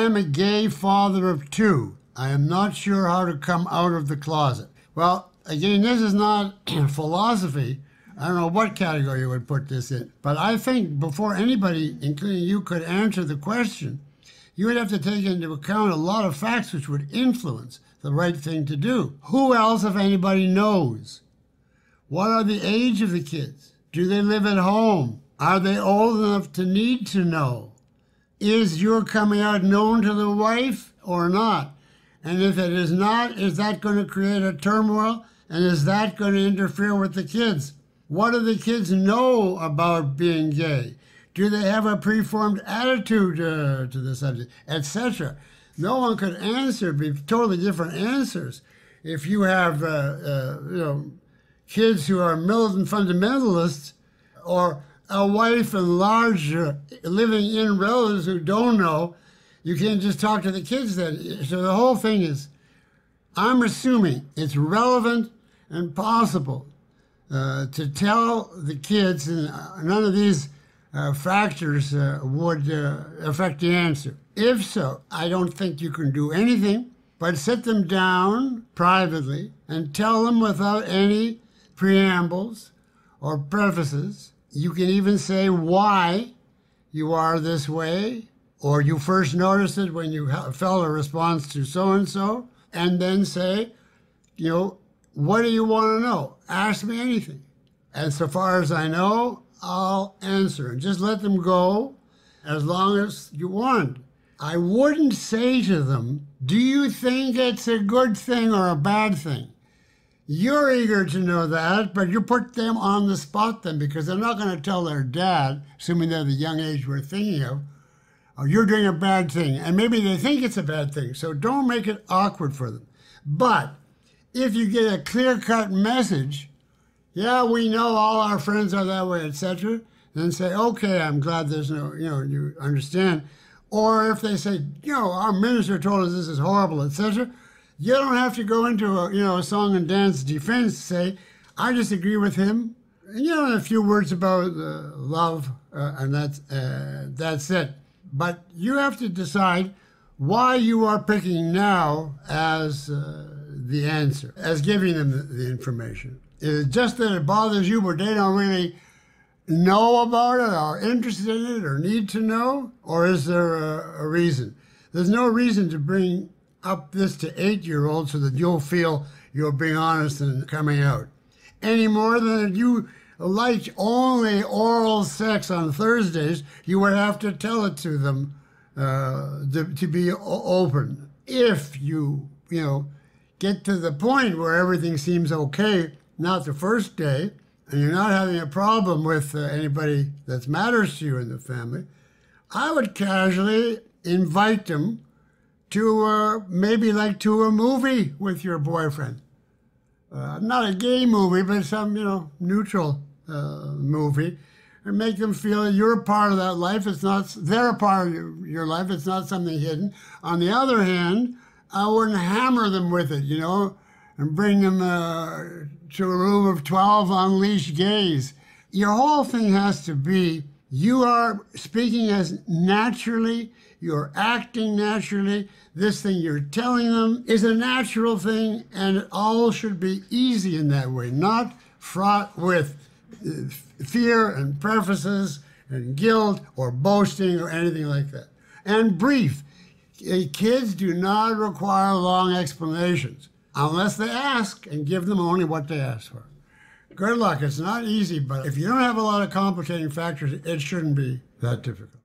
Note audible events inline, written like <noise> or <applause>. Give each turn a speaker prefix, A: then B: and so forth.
A: I am a gay father of two. I am not sure how to come out of the closet. Well, again, this is not <clears throat> philosophy. I don't know what category you would put this in, but I think before anybody, including you, could answer the question, you would have to take into account a lot of facts which would influence the right thing to do. Who else, if anybody, knows? What are the age of the kids? Do they live at home? Are they old enough to need to know? is your coming out known to the wife or not? And if it is not, is that going to create a turmoil? And is that going to interfere with the kids? What do the kids know about being gay? Do they have a preformed attitude uh, to the subject, etc.? No one could answer, be totally different answers. If you have, uh, uh, you know, kids who are militant fundamentalists or a wife and larger uh, living in rows who don't know, you can't just talk to the kids then. So the whole thing is, I'm assuming it's relevant and possible uh, to tell the kids, and uh, none of these uh, factors uh, would uh, affect the answer. If so, I don't think you can do anything but sit them down privately and tell them without any preambles or prefaces you can even say why you are this way, or you first noticed it when you felt a response to so and so, and then say, you know, what do you want to know? Ask me anything. And so far as I know, I'll answer. And just let them go as long as you want. I wouldn't say to them, do you think it's a good thing or a bad thing? You're eager to know that, but you put them on the spot then because they're not going to tell their dad, assuming they're the young age we're thinking of, oh, you're doing a bad thing. And maybe they think it's a bad thing. So don't make it awkward for them. But if you get a clear cut message, yeah, we know all our friends are that way, etc., then say, okay, I'm glad there's no, you know, you understand. Or if they say, you know, our minister told us this is horrible, etc., you don't have to go into a you know a song and dance defense. Say, I disagree with him. And, you know, a few words about uh, love, uh, and that's uh, that's it. But you have to decide why you are picking now as uh, the answer, as giving them the, the information. Is it just that it bothers you, but they don't really know about it, or interested in it, or need to know, or is there a, a reason? There's no reason to bring up this to eight year olds so that you'll feel you're being honest and coming out. Any more than if you like only oral sex on Thursdays, you would have to tell it to them uh, to, to be open. If you, you know, get to the point where everything seems okay, not the first day, and you're not having a problem with uh, anybody that matters to you in the family, I would casually invite them to uh, maybe like to a movie with your boyfriend. Uh, not a gay movie, but some, you know, neutral uh, movie. And make them feel you're a part of that life. It's not, they're a part of your, your life. It's not something hidden. On the other hand, I wouldn't hammer them with it, you know, and bring them uh, to a room of 12 unleashed gays. Your whole thing has to be you are speaking as naturally, you're acting naturally. This thing you're telling them is a natural thing, and it all should be easy in that way, not fraught with uh, fear and prefaces and guilt or boasting or anything like that. And brief. Uh, kids do not require long explanations unless they ask and give them only what they ask for. Good luck. It's not easy, but if you don't have a lot of complicating factors, it shouldn't be that difficult.